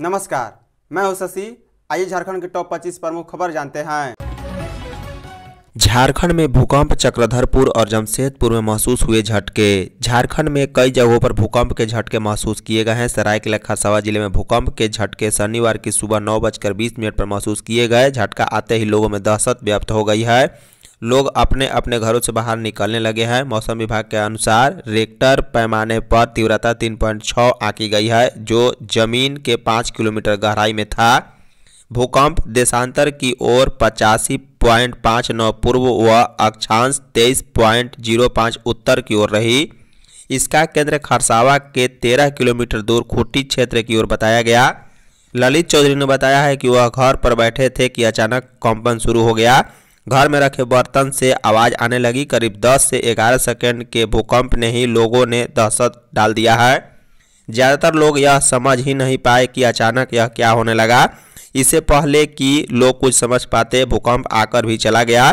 नमस्कार मैं हूं शशि आइए झारखंड के टॉप 25 प्रमुख खबर जानते हैं झारखंड में भूकंप चक्रधरपुर और जमशेदपुर में महसूस हुए झटके झारखंड में कई जगहों पर भूकंप के झटके महसूस किए गए हैं सरायकेला खरसावा जिले में भूकंप के झटके शनिवार की सुबह नौ बजकर बीस मिनट पर महसूस किए गए झटका आते ही लोगों में दहशत व्याप्त हो गई है लोग अपने अपने घरों से बाहर निकलने लगे हैं मौसम विभाग के अनुसार रेक्टर पैमाने पर तीव्रता 3.6 आकी गई है जो जमीन के पाँच किलोमीटर गहराई में था भूकंप देशांतर की ओर पचासी पॉइंट पाँच नौ पूर्व व अक्षांश तेईस पॉइंट जीरो पाँच उत्तर की ओर रही इसका केंद्र खरसावा के तेरह किलोमीटर दूर खुट्टी क्षेत्र की ओर बताया गया ललित चौधरी ने बताया है कि वह घर पर बैठे थे कि अचानक कंपन शुरू हो गया घर में रखे बर्तन से आवाज़ आने लगी करीब 10 से 11 सेकंड के भूकंप ने ही लोगों ने दहशत डाल दिया है ज़्यादातर लोग यह समझ ही नहीं पाए कि अचानक यह क्या होने लगा इससे पहले कि लोग कुछ समझ पाते भूकंप आकर भी चला गया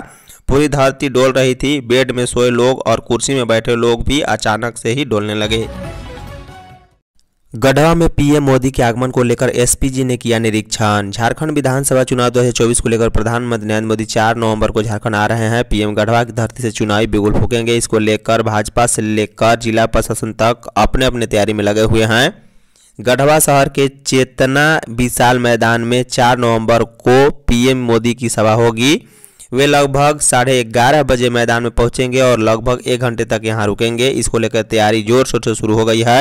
पूरी धरती डोल रही थी बेड में सोए लोग और कुर्सी में बैठे लोग भी अचानक से ही डोलने लगे गढ़वा में पीएम मोदी के आगमन को लेकर एसपीजी ने किया निरीक्षण झारखंड विधानसभा चुनाव 2024 को लेकर प्रधानमंत्री नरेंद्र मोदी 4 नवंबर को झारखंड आ रहे हैं पीएम गढ़वा की धरती से चुनावी बिगुल फूकेंगे इसको लेकर भाजपा से लेकर जिला प्रशासन तक अपने अपने तैयारी में लगे हुए हैं गढ़वा शहर के चेतना विशाल मैदान में चार नवम्बर को पीएम मोदी की सभा होगी वे लगभग साढ़े ग्यारह बजे मैदान में पहुंचेंगे और लगभग एक घंटे तक यहां रुकेंगे इसको लेकर तैयारी जोर शोर से शुरू हो गई है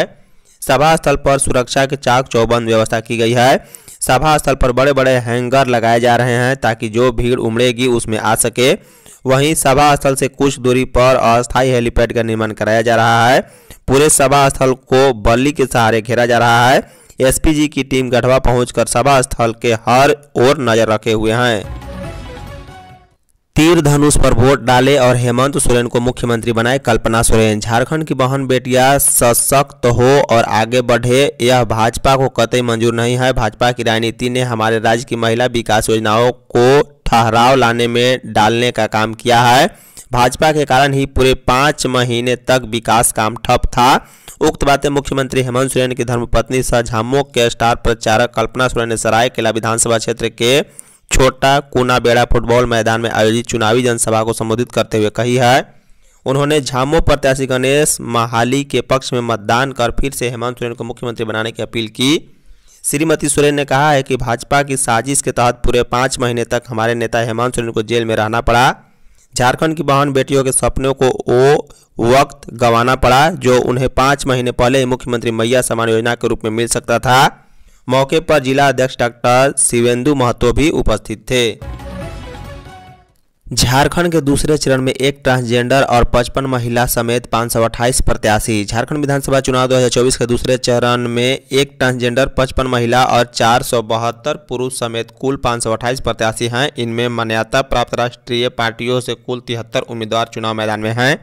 सभा स्थल पर सुरक्षा के चाक चौबंद व्यवस्था की गई है सभा स्थल पर बड़े बड़े हैंगर लगाए जा रहे हैं ताकि जो भीड़ उमड़ेगी उसमें आ सके वहीं सभा स्थल से कुछ दूरी पर अस्थायी हेलीपैड का निर्माण कराया जा रहा है पूरे सभा स्थल को बल्ली के सहारे घेरा जा रहा है एसपीजी की टीम गढ़वा पहुंचकर सभा स्थल के हर ओर नजर रखे हुए हैं तीर धनुष पर वोट डाले और हेमंत सोरेन को मुख्यमंत्री बनाए कल्पना सोरेन झारखंड की बहन बेटिया सशक्त हो और आगे बढ़े यह भाजपा को कतई मंजूर नहीं है भाजपा की राजनीति ने हमारे राज्य की महिला विकास योजनाओं को ठहराव लाने में डालने का काम किया है भाजपा के कारण ही पूरे पाँच महीने तक विकास काम ठप था उक्त बातें मुख्यमंत्री हेमंत सोरेन की धर्मपत्नी सह झामो के स्टार प्रचारक कल्पना सोरेन ने सरायकेला विधानसभा क्षेत्र के छोटा कोना बेड़ा फुटबॉल मैदान में आयोजित चुनावी जनसभा को संबोधित करते हुए कही है उन्होंने झामो प्रत्याशी गणेश महाली के पक्ष में मतदान कर फिर से हेमंत सोरेन को मुख्यमंत्री बनाने की अपील की श्रीमती सोरेन ने कहा है कि भाजपा की साजिश के तहत पूरे पाँच महीने तक हमारे नेता हेमंत सोरेन को जेल में रहना पड़ा झारखंड की बहन बेटियों के सपनों को वो वक्त गंवाना पड़ा जो उन्हें पाँच महीने पहले ही मुख्यमंत्री मैया समान योजना के रूप में मिल सकता था मौके पर जिला अध्यक्ष डॉक्टर शिवेंदु महतो भी उपस्थित थे झारखंड के दूसरे चरण में एक ट्रांसजेंडर और 55 महिला समेत पाँच प्रत्याशी झारखंड विधानसभा चुनाव 2024 के दूसरे चरण में एक ट्रांसजेंडर 55 महिला और चार पुरुष समेत कुल पाँच प्रत्याशी हैं इनमें मान्यता प्राप्त राष्ट्रीय पार्टियों से कुल तिहत्तर उम्मीदवार चुनाव मैदान में हैं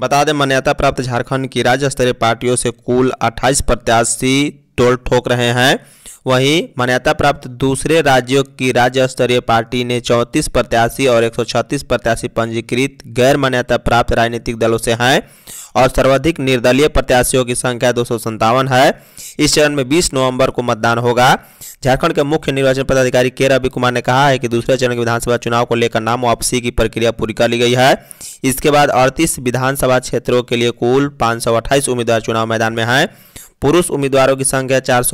बता दें मान्यता प्राप्त झारखंड की राज्य स्तरीय पार्टियों से कुल अट्ठाईस प्रत्याशी तोड़ ठोक रहे हैं वहीं मान्यता प्राप्त दूसरे राज्यों की राज्य स्तरीय पार्टी ने 34 प्रत्याशी और 136 प्रत्याशी पंजीकृत गैर मान्यता प्राप्त राजनीतिक दलों से हैं और सर्वाधिक निर्दलीय प्रत्याशियों की संख्या दो है इस चरण में 20 नवंबर को मतदान होगा झारखंड के मुख्य निर्वाचन पदाधिकारी के रवि कुमार ने कहा है कि दूसरे चरण के विधानसभा चुनाव को लेकर नाम वापसी की प्रक्रिया पूरी कर ली गई है इसके बाद अड़तीस विधानसभा क्षेत्रों के लिए कुल पाँच उम्मीदवार चुनाव मैदान में हैं पुरुष उम्मीदवारों की संख्या चार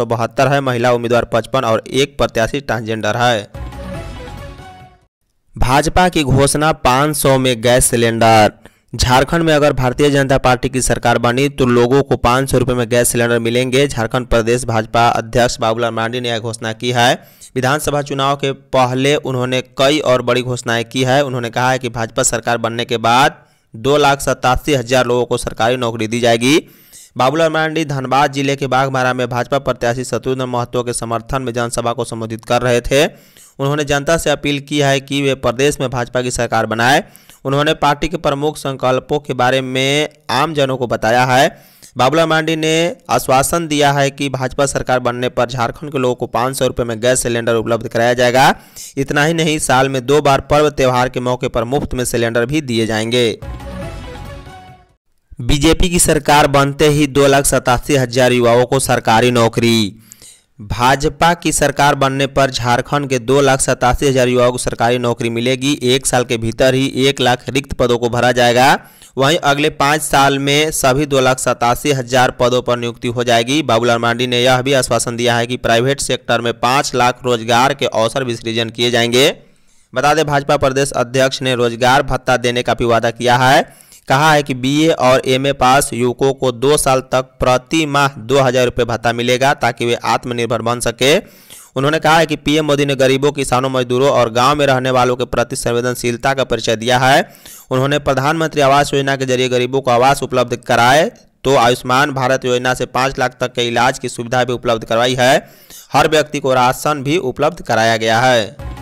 है महिला उम्मीदवार पचपन और एक प्रत्याशी ट्रांसजेंडर है भाजपा की घोषणा 500 में गैस सिलेंडर झारखंड में अगर भारतीय जनता पार्टी की सरकार बनी तो लोगों को पाँच सौ में गैस सिलेंडर मिलेंगे झारखंड प्रदेश भाजपा अध्यक्ष बाबूलाल मांडी ने यह घोषणा की है विधानसभा चुनाव के पहले उन्होंने कई और बड़ी घोषणाएं की है उन्होंने कहा है कि भाजपा सरकार बनने के बाद दो लाख सतासी हज़ार लोगों को सरकारी नौकरी दी जाएगी बाबूलाल मांडी धनबाद जिले के बाघमारा में भाजपा प्रत्याशी शत्रुघ्न महतो के समर्थन में जनसभा को संबोधित कर रहे थे उन्होंने जनता से अपील की है कि वे प्रदेश में भाजपा की सरकार बनाए उन्होंने पार्टी के प्रमुख संकल्पों के बारे में आमजनों को बताया है बाबूलाल मांडी ने आश्वासन दिया है कि भाजपा सरकार बनने पर झारखंड के लोगों को पाँच सौ रुपये में गैस सिलेंडर उपलब्ध कराया जाएगा इतना ही नहीं साल में दो बार पर्व त्यौहार के मौके पर मुफ्त में सिलेंडर भी दिए जाएंगे बीजेपी की सरकार बनते ही दो लाख सतासी हजार युवाओं को सरकारी नौकरी भाजपा की सरकार बनने पर झारखंड के दो लाख सतासी हजार युवाओं को सरकारी नौकरी मिलेगी एक साल के भीतर ही एक लाख रिक्त पदों को भरा जाएगा वहीं अगले पाँच साल में सभी दो लाख सतासी हजार पदों पर नियुक्ति हो जाएगी बाबूलाल मांडी ने यह भी आश्वासन दिया है कि प्राइवेट सेक्टर में पाँच लाख रोजगार के अवसर भी सृजन किए जाएंगे बता दें भाजपा प्रदेश अध्यक्ष ने रोजगार भत्ता देने का भी वादा किया है कहा है कि बीए और एमए पास युवकों को दो साल तक प्रति माह दो हज़ार रुपये भत्ता मिलेगा ताकि वे आत्मनिर्भर बन सके उन्होंने कहा है कि पीएम मोदी ने गरीबों किसानों मजदूरों और गांव में रहने वालों के प्रति संवेदनशीलता का परिचय दिया है उन्होंने प्रधानमंत्री आवास योजना के जरिए गरीबों को आवास उपलब्ध कराए तो आयुष्मान भारत योजना से पाँच लाख तक के इलाज की सुविधा भी उपलब्ध करवाई है हर व्यक्ति को राशन भी उपलब्ध कराया गया है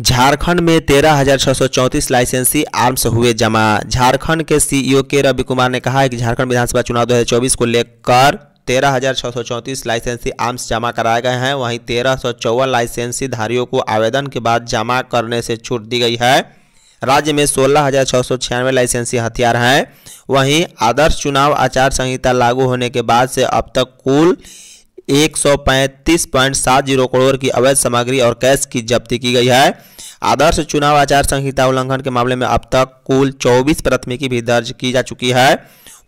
झारखंड में तेरह हजार छः सौ चौंतीस लाइसेंसी आर्म्स हुए जमा झारखंड के सीईओ के रवि कुमार ने कहा है कि झारखंड विधानसभा चुनाव 2024 को लेकर तेरह हजार छः सौ चौंतीस लाइसेंसी आर्म्स जमा कराए गए हैं वहीं तेरह सौ चौवन लाइसेंसी धारियों को आवेदन के बाद जमा करने से छूट दी गई है राज्य में सोलह हजार छः सौ छियानवे लाइसेंसी हथियार हैं वहीं आदर्श चुनाव आचार संहिता लागू होने के बाद से अब तक कुल एक सौ पैंतीस पॉइंट सात जीरो करोड़ की अवैध सामग्री और कैश की जब्ती की गई है आदर्श चुनाव आचार संहिता उल्लंघन के मामले में अब तक कुल चौबीस प्राथमिकी भी दर्ज की जा चुकी है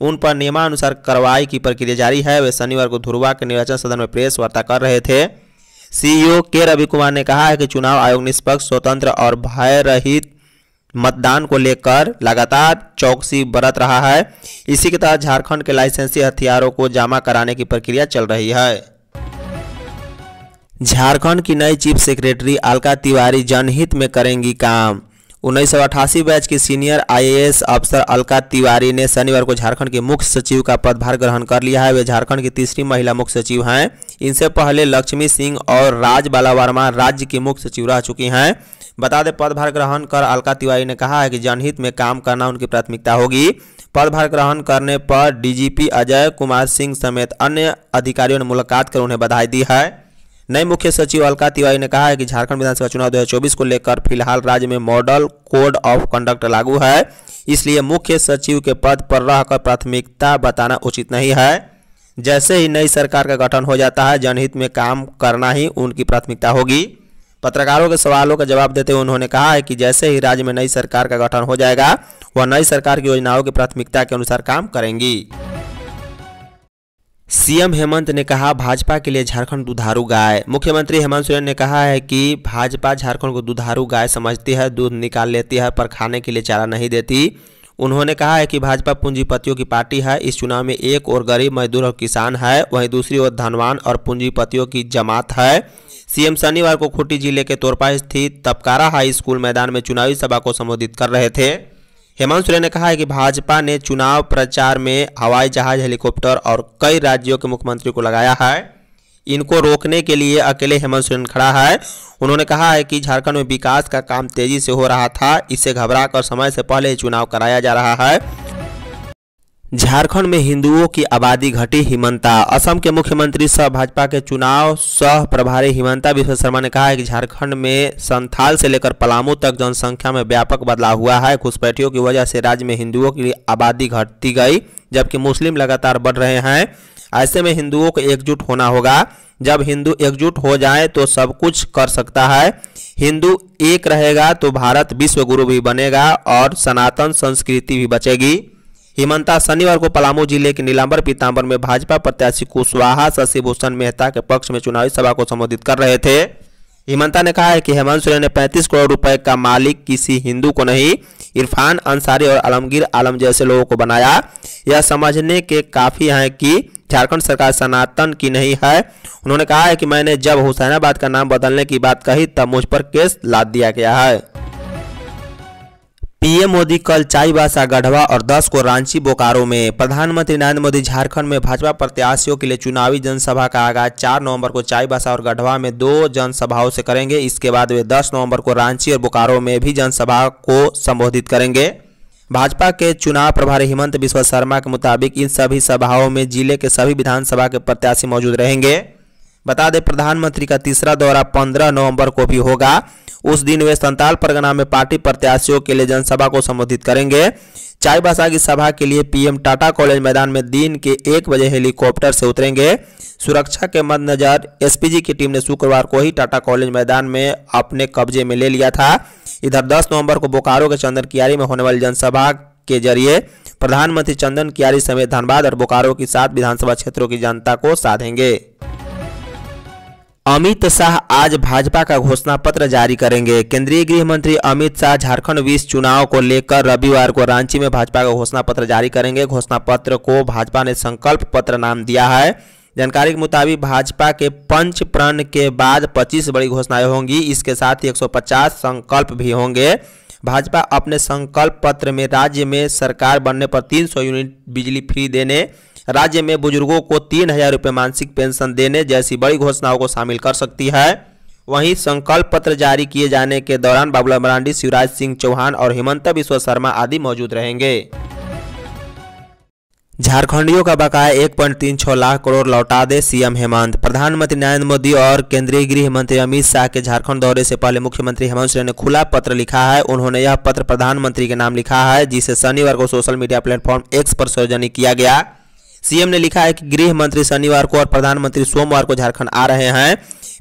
उन पर नियमानुसार कार्रवाई की प्रक्रिया जारी है वे शनिवार को धुरवा के निर्वाचन सदन में प्रेस वार्ता कर रहे थे सीईओ के रवि कुमार ने कहा है कि चुनाव आयोग निष्पक्ष स्वतंत्र और भय रहित मतदान को लेकर लगातार चौकसी बरत रहा है इसी के तहत झारखंड के लाइसेंसी हथियारों को जमा कराने की प्रक्रिया चल रही है झारखंड की नई चीफ सेक्रेटरी अलका तिवारी जनहित में करेंगी काम उन्नीस बैच की सीनियर आईएएस अफसर अलका तिवारी ने शनिवार को झारखंड के मुख्य सचिव का पदभार ग्रहण कर लिया है वे झारखंड की तीसरी महिला मुख्य सचिव हैं इनसे पहले लक्ष्मी सिंह और राज बाला वर्मा राज्य की मुख्य सचिव रह चुकी हैं बता दें पदभार ग्रहण कर अलका तिवारी ने कहा है कि जनहित में काम करना उनकी प्राथमिकता होगी पदभार ग्रहण करने पर डीजीपी अजय कुमार सिंह समेत अन्य अधिकारियों ने मुलाकात कर उन्हें बधाई दी है नए मुख्य सचिव अलका तिवारी ने कहा है कि झारखंड विधानसभा चुनाव 2024 को लेकर फिलहाल राज्य में मॉडल कोड ऑफ कंडक्ट लागू है इसलिए मुख्य सचिव के पद पर रहकर प्राथमिकता बताना उचित नहीं है जैसे ही नई सरकार का गठन हो जाता है जनहित में काम करना ही उनकी प्राथमिकता होगी पत्रकारों के सवालों का जवाब देते हुए उन्होंने कहा है कि जैसे ही राज्य में नई सरकार का गठन हो जाएगा वह नई सरकार की योजनाओं की प्राथमिकता के अनुसार काम करेंगी सीएम हेमंत ने कहा भाजपा के लिए झारखंड दुधारू गाय मुख्यमंत्री हेमंत सोरेन ने कहा है कि भाजपा झारखंड को दुधारू गाय समझती है दूध निकाल लेती है पर खाने के लिए चारा नहीं देती उन्होंने कहा है कि भाजपा पूंजीपतियों की पार्टी है इस चुनाव में एक और गरीब मजदूर और किसान है वहीं दूसरी ओर धनवान और पूंजीपतियों की जमात है सीएम शनिवार को खूंटी जिले के तोरपा स्थित तपकारा हाई स्कूल मैदान में चुनावी सभा को संबोधित कर रहे थे हेमंत सोरेन ने कहा है कि भाजपा ने चुनाव प्रचार में हवाई जहाज हेलीकॉप्टर और कई राज्यों के मुख्यमंत्री को लगाया है इनको रोकने के लिए अकेले हेमंत सोरेन खड़ा है उन्होंने कहा है कि झारखंड में विकास का काम तेजी से हो रहा था घबरा घबराकर समय से पहले ही चुनाव कराया जा रहा है झारखंड में हिंदुओं की आबादी घटी हिमंता असम के मुख्यमंत्री सह भाजपा के चुनाव सह प्रभारी हिमंता विश्व शर्मा ने कहा है कि झारखंड में संथाल से लेकर पलामू तक जनसंख्या में व्यापक बदलाव हुआ है घुसपैठियों की वजह से राज्य में हिंदुओं की आबादी घटती गई जबकि मुस्लिम लगातार बढ़ रहे हैं ऐसे में हिंदुओं को एकजुट होना होगा जब हिंदू एकजुट हो जाए तो सब कुछ कर सकता है हिंदू एक रहेगा तो भारत विश्व गुरु भी बनेगा और सनातन संस्कृति भी बचेगी हेमंता शनिवार को पलामू जिले के नीलाम्बर पीताम्बर में भाजपा प्रत्याशी कुशवाहा शशिभूषण मेहता के पक्ष में चुनावी सभा को संबोधित कर रहे थे हिमंता ने कहा है कि हेमंत सोरेन ने 35 करोड़ रुपए का मालिक किसी हिंदू को नहीं इरफान अंसारी और आलमगीर आलम जैसे लोगों को बनाया यह समझने के काफ़ी हैं कि झारखंड सरकार सनातन की नहीं है उन्होंने कहा है कि मैंने जब हुसैनाबाद का नाम बदलने की बात कही तब मुझ पर केस लाद दिया गया है पीएम मोदी कल चाईबासा गढ़वा और 10 को रांची बोकारो में प्रधानमंत्री नरेंद्र मोदी झारखंड में भाजपा प्रत्याशियों के लिए चुनावी जनसभा का आगाज 4 नवंबर को चाईबासा और गढ़वा में दो जनसभाओं से करेंगे इसके बाद वे 10 नवंबर को रांची और बोकारो में भी जनसभा को संबोधित करेंगे भाजपा के चुनाव प्रभारी हेमंत बिश्व शर्मा के मुताबिक इन सभी सभाओं में जिले के सभी विधानसभा के प्रत्याशी मौजूद रहेंगे बता दें प्रधानमंत्री का तीसरा दौरा पंद्रह नवम्बर को भी होगा उस दिन वे संताल परगना में पार्टी प्रत्याशियों के लिए जनसभा को संबोधित करेंगे चाय भाषा की सभा के लिए पीएम टाटा कॉलेज मैदान में दिन के एक बजे हेलीकॉप्टर से उतरेंगे सुरक्षा के मद्देनजर एसपीजी की टीम ने शुक्रवार को ही टाटा कॉलेज मैदान में अपने कब्जे में ले लिया था इधर 10 नवंबर को बोकारो के चंदन कियारी में होने वाली जनसभा के जरिए प्रधानमंत्री चंदन कियारी समेत धनबाद और बोकारो की सात विधानसभा क्षेत्रों की जनता को साधेंगे अमित शाह आज भाजपा का घोषणा पत्र जारी करेंगे केंद्रीय गृह मंत्री अमित शाह झारखंड बीस चुनाव को लेकर रविवार को रांची में भाजपा का घोषणा पत्र जारी करेंगे घोषणा पत्र को भाजपा ने संकल्प पत्र नाम दिया है जानकारी के मुताबिक भाजपा के पंच प्रण के बाद 25 बड़ी घोषणाएं होंगी इसके साथ ही एक संकल्प भी होंगे भाजपा अपने संकल्प पत्र में राज्य में सरकार बनने पर तीन यूनिट बिजली फ्री देने राज्य में बुजुर्गों को तीन हजार रुपये मानसिक पेंशन देने जैसी बड़ी घोषणाओं को शामिल कर सकती है वहीं संकल्प पत्र जारी किए जाने के दौरान बाबूलाल मरांडी शिवराज सिंह चौहान और हेमंत विश्व शर्मा आदि मौजूद रहेंगे झारखंडियों का बकाया एक पॉइंट तीन छः लाख करोड़ लौटा दे सीएम हेमंत प्रधानमंत्री नरेंद्र मोदी और केंद्रीय गृह मंत्री अमित शाह के झारखंड दौरे से पहले मुख्यमंत्री हेमंत सोरेन ने खुला पत्र लिखा है उन्होंने यह पत्र प्रधानमंत्री के नाम लिखा है जिसे शनिवार को सोशल मीडिया प्लेटफॉर्म एक्स पर सार्वजनिक किया गया सीएम ने लिखा है कि गृह मंत्री शनिवार को और प्रधानमंत्री सोमवार को झारखंड आ रहे हैं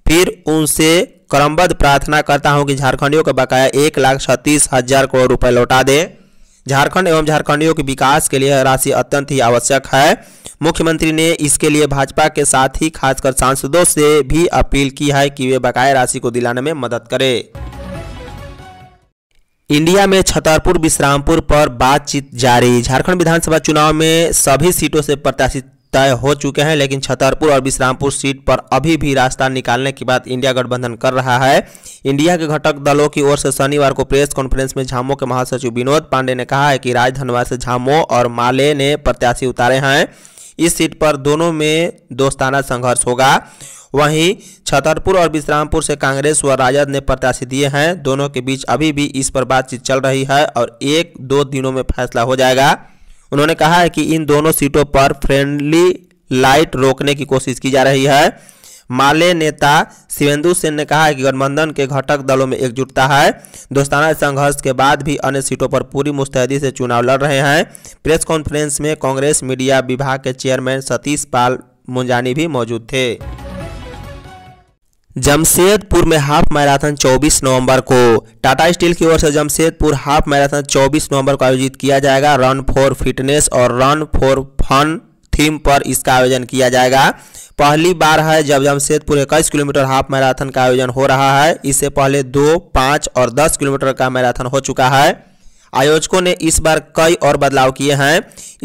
फिर उनसे क्रमबद्ध प्रार्थना करता हूं कि झारखंडियों का बकाया एक लाख छत्तीस हजार करोड़ रुपए लौटा दे झारखंड एवं झारखंडियों के विकास के लिए राशि अत्यंत ही आवश्यक है मुख्यमंत्री ने इसके लिए भाजपा के साथ ही खासकर सांसदों से भी अपील की है कि वे बकाया राशि को दिलाने में मदद करें इंडिया में छतरपुर विश्रामपुर पर बातचीत जारी झारखंड विधानसभा चुनाव में सभी सीटों से प्रत्याशी तय हो चुके हैं लेकिन छतरपुर और विश्रामपुर सीट पर अभी भी रास्ता निकालने की बात इंडिया गठबंधन कर रहा है इंडिया के घटक दलों की ओर से शनिवार को प्रेस कॉन्फ्रेंस में झामो के महासचिव विनोद पांडे ने कहा है कि राजधनवार से झामो और माले ने प्रत्याशी उतारे हैं इस सीट पर दोनों में दोस्ताना संघर्ष होगा वहीं छतरपुर और विश्रामपुर से कांग्रेस व राजद ने प्रत्याशी दिए हैं दोनों के बीच अभी भी इस पर बातचीत चल रही है और एक दो दिनों में फैसला हो जाएगा उन्होंने कहा है कि इन दोनों सीटों पर फ्रेंडली लाइट रोकने की कोशिश की जा रही है माले नेता शिवेंदु सेन ने कहा है कि गठबंधन के घटक दलों में एकजुटता है दोस्ताना संघर्ष के बाद भी अन्य सीटों पर पूरी मुस्तैदी से चुनाव लड़ रहे हैं प्रेस कॉन्फ्रेंस में कांग्रेस मीडिया विभाग के चेयरमैन सतीश पाल मुंजानी भी मौजूद थे जमशेदपुर में हाफ मैराथन 24 नवंबर को टाटा स्टील की ओर से जमशेदपुर हाफ मैराथन 24 नवंबर को आयोजित किया जाएगा रन फॉर फिटनेस और रन फॉर फन थीम पर इसका आयोजन किया जाएगा पहली बार है जब जमशेदपुर इक्कीस किलोमीटर हाफ मैराथन का आयोजन हो रहा है इससे पहले दो पाँच और दस किलोमीटर का मैराथन हो चुका है आयोजकों ने इस बार कई और बदलाव किए हैं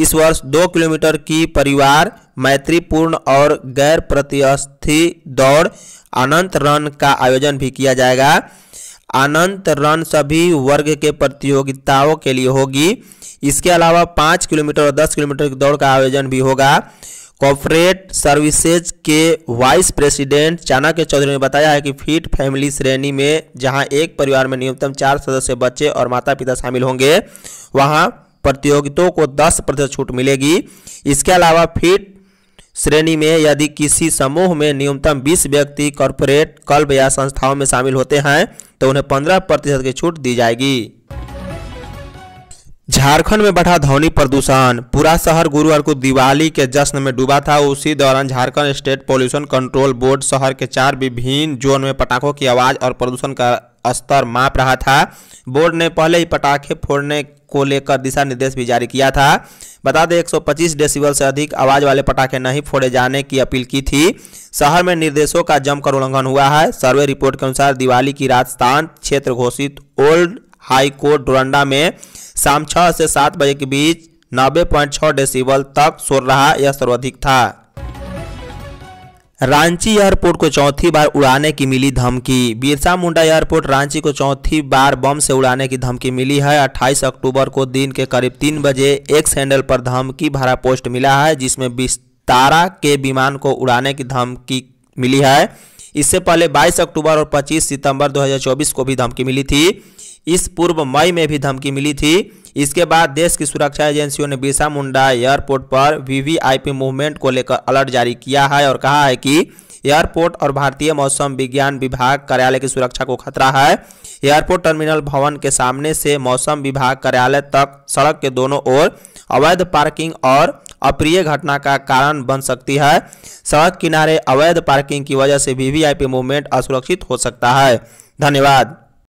इस वर्ष दो किलोमीटर की परिवार मैत्रीपूर्ण और गैर प्रतिस्थी दौड़ अनंत रन का आयोजन भी किया जाएगा अनंत रन सभी वर्ग के प्रतियोगिताओं के लिए होगी इसके अलावा पाँच किलोमीटर और दस किलोमीटर की दौड़ का आयोजन भी होगा कॉपोरेट सर्विसेज के वाइस प्रेसिडेंट चाणक्य चौधरी ने बताया है कि फिट फैमिली श्रेणी में जहां एक परिवार में न्यूनतम चार सदस्य बच्चे और माता पिता शामिल होंगे वहां प्रतियोगितों को 10 प्रतिशत छूट मिलेगी इसके अलावा फिट श्रेणी में यदि किसी समूह में न्यूनतम 20 व्यक्ति कॉरपोरेट क्लब या संस्थाओं में शामिल होते हैं तो उन्हें 15 प्रतिशत की छूट दी जाएगी झारखंड में बढ़ा ध्वनि प्रदूषण पूरा शहर गुरुवार को दिवाली के जश्न में डूबा था उसी दौरान Jharkhand state pollution control board शहर के चार विभिन्न जोन में पटाखों की आवाज़ और प्रदूषण का स्तर माप रहा था बोर्ड ने पहले ही पटाखे फोड़ने को लेकर दिशा निर्देश भी जारी किया था बता दें 125 डेसिबल से अधिक आवाज वाले पटाखे नहीं फोड़े जाने की अपील की थी शहर में निर्देशों का जमकर उल्लंघन हुआ है सर्वे रिपोर्ट के अनुसार दिवाली की रात स्थान क्षेत्र घोषित ओल्ड हाई कोर्ट डोरंडा में शाम छः से सात बजे के बीच नब्बे पॉइंट छः डेसीबल तक शोर रहा यह सर्वाधिक था रांची एयरपोर्ट को चौथी बार उड़ाने की मिली धमकी बिरसा मुंडा एयरपोर्ट रांची को चौथी बार बम से उड़ाने की धमकी मिली है 28 अक्टूबर को दिन के करीब तीन बजे एक्स हैंडल पर धमकी भरा पोस्ट मिला है जिसमें विस्तारा के विमान को उड़ाने की धमकी मिली है इससे पहले 22 अक्टूबर और 25 सितंबर 2024 को भी धमकी मिली थी इस पूर्व मई में भी धमकी मिली थी इसके बाद देश की सुरक्षा एजेंसियों ने बिरसा मुंडा एयरपोर्ट पर वीवीआईपी मूवमेंट को लेकर अलर्ट जारी किया है और कहा है कि एयरपोर्ट और भारतीय मौसम विज्ञान विभाग कार्यालय की सुरक्षा को खतरा है एयरपोर्ट टर्मिनल भवन के सामने से मौसम विभाग कार्यालय तक सड़क के दोनों ओर अवैध पार्किंग और अप्रिय घटना का कारण बन सकती है सड़क किनारे अवैध पार्किंग की वजह से वीवीआईपी मूवमेंट असुरक्षित हो सकता है धन्यवाद